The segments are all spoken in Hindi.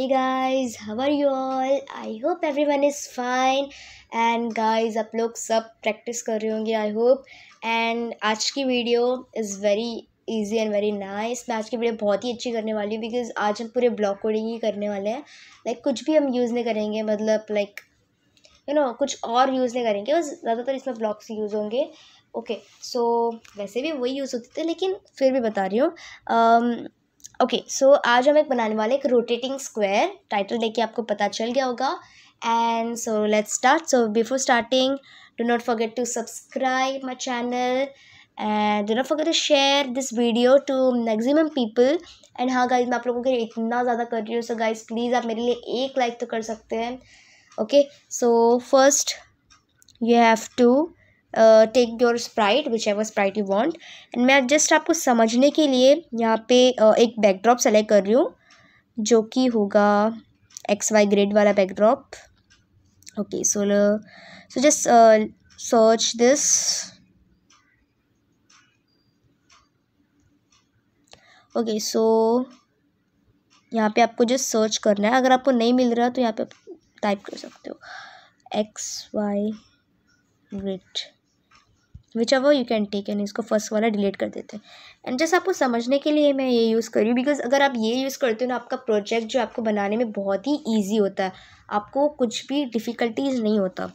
Hey guys how you all I hope everyone is fine and guys आप लोग सब प्रैक्टिस कर रहे होंगे आई होप एंड आज की video is very easy and very nice मैं आज की वीडियो बहुत ही अच्छी करने वाली हूँ बिकॉज आज हम पूरे ब्लॉक कोडिंग ही करने वाले हैं लाइक like, कुछ भी हम यूज़ नहीं करेंगे मतलब लाइक यू नो कुछ और यूज़ नहीं करेंगे बस ज़्यादातर इसमें ब्लॉक्स यूज़ होंगे ओके okay, सो so, वैसे भी वही यूज़ होते थे लेकिन फिर भी बता रही हूँ um, okay okay, so so आज हम एक बनाने वाले एक रोटेटिंग स्क्वायर टाइटल देखिए आपको पता चल गया होगा and so let's start so before starting do not forget to subscribe my channel and do not forget to share this video to maximum people and हाँ गाइज मैं आप लोगों के लिए इतना ज़्यादा कर रही हूँ सो गाइज प्लीज़ आप मेरे लिए एक लाइक तो कर सकते हैं okay so first you have to take your sprite whichever sprite you want and मैं जस्ट आपको समझने के लिए यहाँ पे uh, एक बैकड्रॉप सेलेक्ट कर रही हूँ जो कि होगा एक्स वाई ग्रेड वाला backdrop okay so so just search this okay so यहाँ पे आपको जस्ट सर्च करना है अगर आपको नहीं मिल रहा तो यहाँ पे आप टाइप कर सकते हो X Y grid whichever you can take and इसको फर्स्ट वाला डिलीट कर देते हैं एंड जस्ट आपको समझने के लिए मैं ये यूज़ करी बिकॉज अगर आप ये यूज़ करते हो ना आपका प्रोजेक्ट जो आपको बनाने में बहुत ही ईजी होता है आपको कुछ भी डिफ़िकल्टीज नहीं होता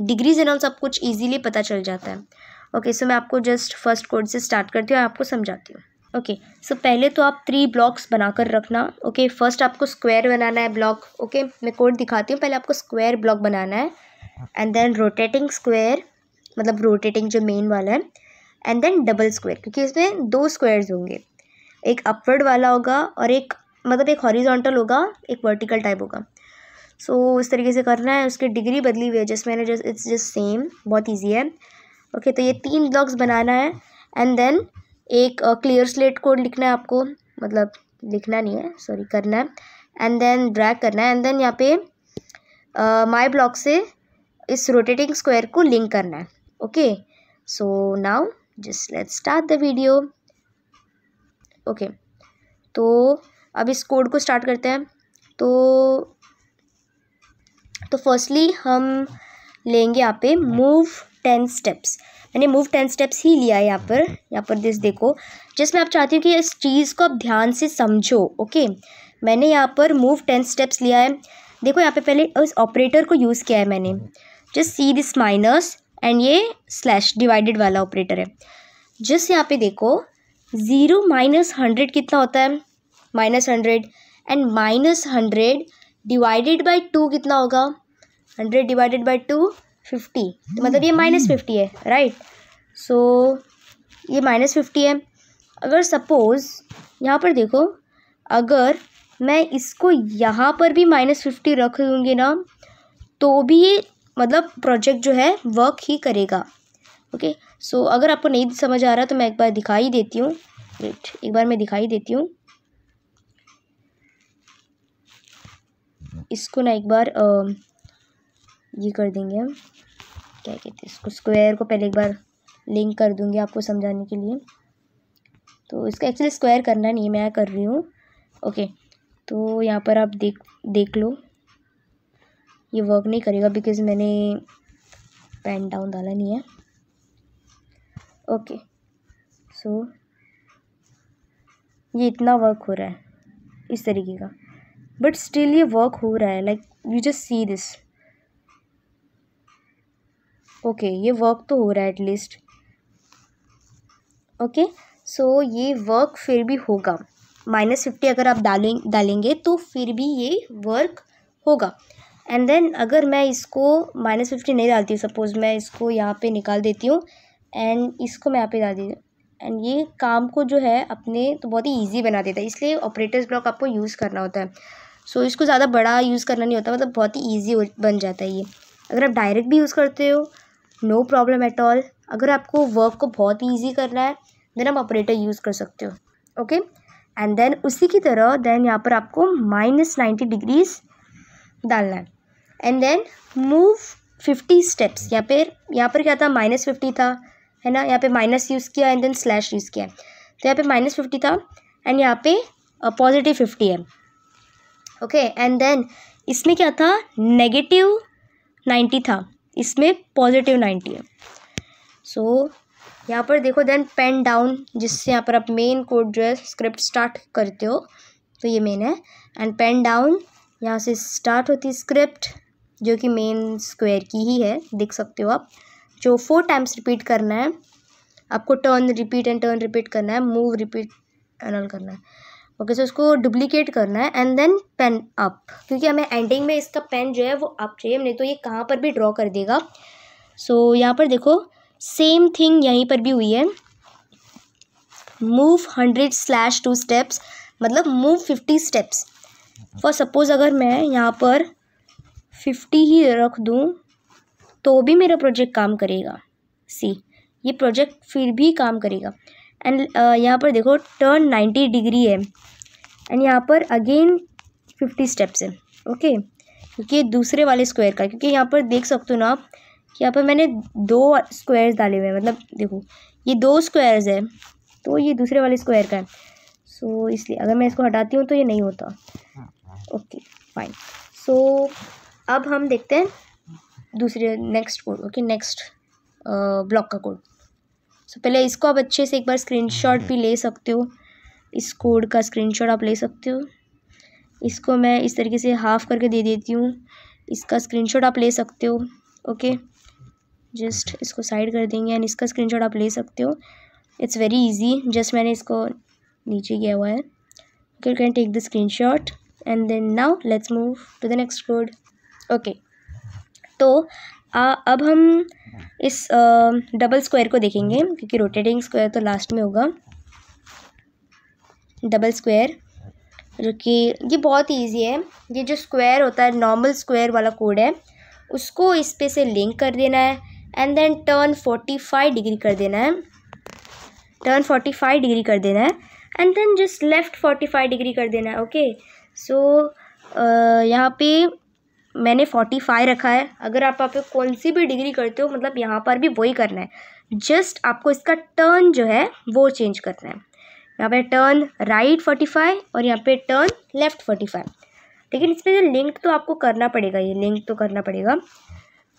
डिग्रीज एंड ऑल सब कुछ ईजीली पता चल जाता है ओके okay, सो so मैं आपको जस्ट फर्स्ट कोड से स्टार्ट करती हूँ आपको समझाती हूँ ओके सो पहले तो आप थ्री ब्लॉक्स बनाकर रखना ओके okay, फर्स्ट आपको स्क्वायर बनाना है ब्लॉक ओके okay, मैं कोड दिखाती हूँ पहले आपको स्क्वायर ब्लॉक बनाना है एंड देन रोटेटिंग स्क्वायर मतलब रोटेटिंग जो मेन वाला है एंड देन डबल स्क्वायर क्योंकि इसमें दो स्क्वायर्स होंगे एक अपवर्ड वाला होगा और एक मतलब एक हॉरिजॉन्टल होगा एक वर्टिकल टाइप होगा सो so, इस तरीके से करना है उसकी डिग्री बदली हुई है जस्ट मैंने जस्ट इट्स जस्ट सेम बहुत ईजी है ओके okay, तो ये तीन ब्लॉक्स बनाना है एंड देन एक क्लियर स्लेट कोड लिखना है आपको मतलब लिखना नहीं है सॉरी करना है एंड देन ड्रैग करना है एंड देन यहाँ पे माई uh, ब्लॉक से इस रोटेटिंग स्क्वायर को लिंक करना है okay so now just let's start the video okay तो अब इस कोड को स्टार्ट करते हैं तो तो फर्स्टली हम लेंगे यहाँ पे मूव टेन स्टेप्स मैंने मूव टेन स्टेप्स ही लिया है यहाँ पर यहाँ पर दिस देखो जिसमें आप चाहती हूँ कि इस चीज़ को आप ध्यान से समझो ओके मैंने यहाँ पर मूव टेन स्टेप्स लिया है देखो यहाँ पे पहले इस ऑपरेटर को यूज़ किया है मैंने just see this minus and ये स्लैश डिवाइडेड वाला ऑपरेटर है जस्ट यहाँ पे देखो ज़ीरो माइनस हंड्रेड कितना होता है minus hundred and minus hundred divided by two कितना होगा hundred divided by two fifty तो मतलब ये माइनस फिफ्टी है राइट right? सो so, ये माइनस फिफ्टी है अगर सपोज़ यहाँ पर देखो अगर मैं इसको यहाँ पर भी माइनस फिफ्टी रख दूँगी ना तो भी ये मतलब प्रोजेक्ट जो है वर्क ही करेगा ओके सो so, अगर आपको नहीं समझ आ रहा तो मैं एक बार दिखाई देती हूँ वेट एक बार मैं दिखाई देती हूँ इसको ना एक बार आ, ये कर देंगे हम क्या कहते हैं इसको स्क्वायर को पहले एक बार लिंक कर दूँगी आपको समझाने के लिए तो इसका एक्चुअली स्क्वायर करना नहीं है मैं कर रही हूँ ओके तो यहाँ पर आप देख देख लो ये वर्क नहीं करेगा बिकॉज मैंने पेन डाउन डाला नहीं है ओके सो ये इतना वर्क हो रहा है इस तरीके का बट स्टिल ये वर्क हो रहा है like you just see this okay ये वर्क तो हो रहा है एटलीस्ट ओके सो ये वर्क फिर भी होगा माइनस फिफ्टी अगर आप डालें डालेंगे तो फिर भी ये वर्क होगा एंड देन अगर मैं इसको माइनस फिफ्टी नहीं डालती हूँ सपोज़ मैं इसको यहाँ पे निकाल देती हूँ एंड इसको मैं यहाँ पे डाल दी एंड ये काम को जो है अपने तो बहुत ही ईजी बना देता है इसलिए ऑपरेटर्स ब्लॉक आपको यूज़ करना होता है सो so, इसको ज़्यादा बड़ा यूज़ करना नहीं होता मतलब बहुत ही ईजी बन जाता है ये अगर आप डायरेक्ट भी यूज़ करते हो नो प्रॉब्लम एट ऑल अगर आपको वर्क को बहुत ही ईजी करना है देन आप ऑपरेटर यूज़ कर सकते हो ओके एंड देन उसी की तरह देन यहाँ पर आपको माइनस नाइन्टी डिग्रीज़ डालना है and then move fifty steps यहाँ पर यहाँ पर क्या था माइनस फिफ्टी था है ना यहाँ पे माइनस यूज़ किया एंड देन स्लैश यूज़ किया तो यहाँ पे माइनस फिफ्टी था एंड यहाँ पे पॉजिटिव uh, फिफ्टी है ओके एंड देन इसमें क्या था नेगेटिव नाइन्टी था इसमें पॉजिटिव नाइन्टी है सो so, यहाँ पर देखो देन पेन डाउन जिससे यहाँ पर आप मेन कोड जो है स्क्रिप्ट स्टार्ट करते हो तो ये मेन है एंड पेन डाउन यहाँ से स्टार्ट होती स्क्रिप्ट जो कि मेन स्क्वायर की ही है देख सकते हो आप जो फोर टाइम्स रिपीट करना है आपको turn repeat and turn repeat करना है मूव रिपीट एनल करना है ओके okay, सो so इसको डुप्लीकेट करना है एंड देन पेन अप क्योंकि हमें एंडिंग में इसका पेन जो है वो अप चाहिए नहीं तो ये कहाँ पर भी ड्रॉ कर देगा सो so, यहाँ पर देखो सेम थिंग यहीं पर भी हुई है move hundred slash two steps मतलब move fifty steps for suppose अगर मैं यहाँ पर फिफ्टी ही रख दूँ तो भी मेरा प्रोजेक्ट काम करेगा सी ये प्रोजेक्ट फिर भी काम करेगा एंड uh, यहाँ पर देखो टर्न नाइन्टी डिग्री है एंड यहाँ पर अगेन फिफ्टी स्टेप्स है ओके क्योंकि दूसरे वाले स्क्वायर का क्योंकि यहाँ पर देख सकते हो ना आप कि यहाँ पर मैंने दो स्क्वायर्स डाले हुए हैं मतलब देखो ये दो स्क्वायर्स है तो ये दूसरे वाले स्क्वायर का है सो so, इसलिए अगर मैं इसको हटाती हूँ तो ये नहीं होता ओके फाइन सो अब हम देखते हैं दूसरे next code okay next block का कोड सो so, पहले इसको आप अच्छे से एक बार स्क्रीनशॉट भी ले सकते हो इस कोड का स्क्रीनशॉट आप ले सकते हो इसको मैं इस तरीके से हाफ़ करके दे देती हूँ इसका स्क्रीनशॉट आप ले सकते हो ओके जस्ट इसको साइड कर देंगे एंड इसका स्क्रीनशॉट आप ले सकते हो इट्स वेरी इजी जस्ट मैंने इसको नीचे किया हुआ है okay can take the shot and then now let's move to the next code okay तो आ, अब हम इस आ, डबल स्क्वायर को देखेंगे क्योंकि रोटेटिंग स्क्वायर तो लास्ट में होगा डबल स्क्वायर जो कि ये बहुत इजी है ये जो स्क्वायर होता है नॉर्मल स्क्वायर वाला कोड है उसको इस पे से लिंक कर देना है and then turn forty five degree कर देना है टर्न फोर्टी फाइव डिग्री कर देना है and then just left forty five degree कर देना है ओके सो यहाँ पे मैंने फोर्टी फाइव रखा है अगर आप आप कौन सी भी डिग्री करते हो मतलब यहाँ पर भी वही करना है जस्ट आपको इसका टर्न जो है वो चेंज करना है यहाँ पे टर्न राइट फोर्टी फाइव और यहाँ पे टर्न लेफ्ट फोर्टी फाइव लेकिन इसमें जो लिंक तो आपको करना पड़ेगा ये लिंक तो करना पड़ेगा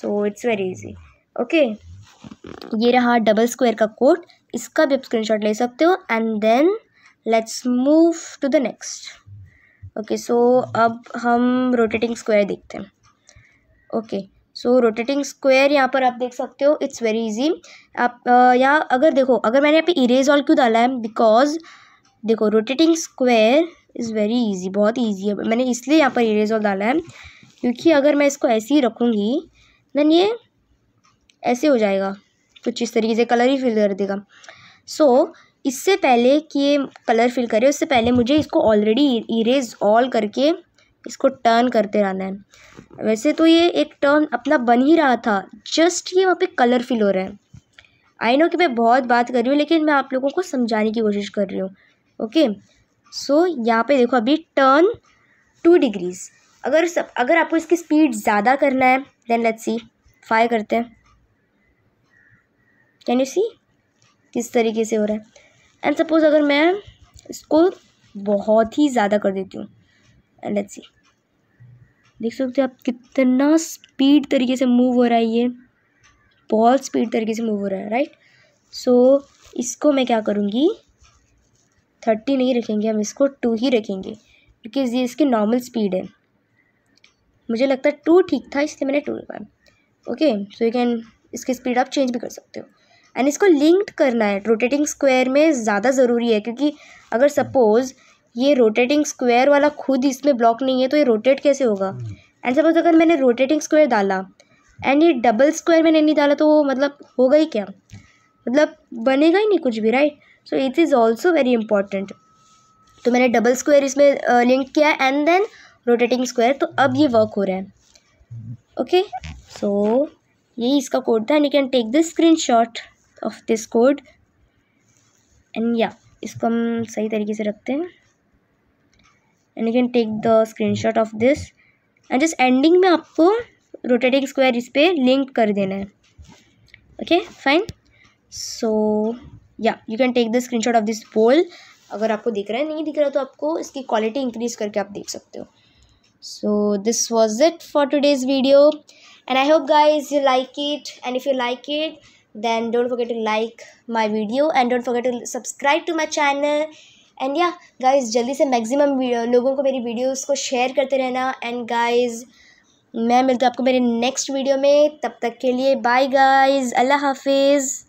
so it's very easy okay ये रहा डबल स्क्वायर का कोड इसका भी आप स्क्रीनशॉट ले सकते हो and then let's move to the next okay so अब हम रोटेटिंग स्क्वायर देखते हैं ओके सो रोटेटिंग स्क्वायर यहाँ पर आप देख सकते हो इट्स वेरी इजी आप यहाँ अगर देखो अगर मैंने यहाँ पे इरेज ऑल क्यों डाला है बिकॉज देखो rotating square is very easy बहुत इजी है मैंने इसलिए यहाँ पर इरेज ऑल डाला है क्योंकि अगर मैं इसको ऐसे ही रखूँगी देन ये ऐसे हो जाएगा कुछ इस तरीके से कलर ही फिल कर देगा सो so, इससे पहले कि ये कलर फिल करे उससे पहले मुझे इसको ऑलरेडी इरेज ऑल करके इसको टर्न करते रहना है वैसे तो ये एक टर्न अपना बन ही रहा था जस्ट ये वहाँ पे कलर फिल हो रहा है आई नो कि मैं बहुत बात कर रही हूँ लेकिन मैं आप लोगों को समझाने की कोशिश कर रही हूँ ओके सो यहाँ पे देखो अभी टर्न टू डिग्रीज़ अगर सब अगर आपको इसकी स्पीड ज़्यादा करना है देन लेट्स सी फाई करते हैं कैन यू सी किस तरीके से हो रहा है एंड सपोज़ अगर मैं इसको बहुत ही ज़्यादा कर देती हूँ एंड लेट्स सी देख सकते हो आप कितना स्पीड तरीके से मूव हो रहा है ये बहुत स्पीड तरीके से मूव हो रहा है राइट सो so, इसको मैं क्या करूँगी थर्टी नहीं रखेंगे हम इसको टू ही रखेंगे क्योंकि ये इसकी नॉर्मल स्पीड है मुझे लगता है टू ठीक था इसलिए मैंने टू रखा ओके सो यू कैन इसकी स्पीड आप चेंज भी कर सकते हो एंड इसको लिंक्ड करना है रोटेटिंग स्क्वायर में ज़्यादा ज़रूरी है क्योंकि अगर सपोज़ ये रोटेटिंग स्क्वायर वाला खुद इसमें ब्लॉक नहीं है तो ये रोटेट कैसे होगा एंड hmm. सपोज़ अगर मैंने रोटेटिंग स्क्वायर डाला एंड ये डबल स्क्वायर मैंने नहीं डाला तो वो मतलब होगा ही क्या मतलब बनेगा ही नहीं कुछ भी right so it is also very important तो मैंने डबल स्क्वायर इसमें लिंक किया एंड देन रोटेटिंग स्क्वायर तो अब ये वर्क हो रहा है ओके okay? सो so, यही इसका कोड था and you can take this screen shot of this code and या इसको हम सही तरीके से रखते हैं and you can take the screenshot of this and just ending में आपको रोटेटिंग स्क्वायर इस पर लिंक कर देना है ओके फाइन सो या you can take the screenshot of this pole अगर आपको दिख रहा है नहीं दिख रहा तो आपको इसकी क्वालिटी इंक्रीज करके आप देख सकते हो so this was it for today's video and I hope guys you like it and if you like it then don't forget to like my video and don't forget to subscribe to my channel and या गाइज जल्दी से मैक्सिमम लोगों को मेरी वीडियोस को शेयर करते रहना एंड गाइज मैं मिलती हूँ आपको मेरे नेक्स्ट वीडियो में तब तक के लिए बाय गाइज अल्लाह हाफिज़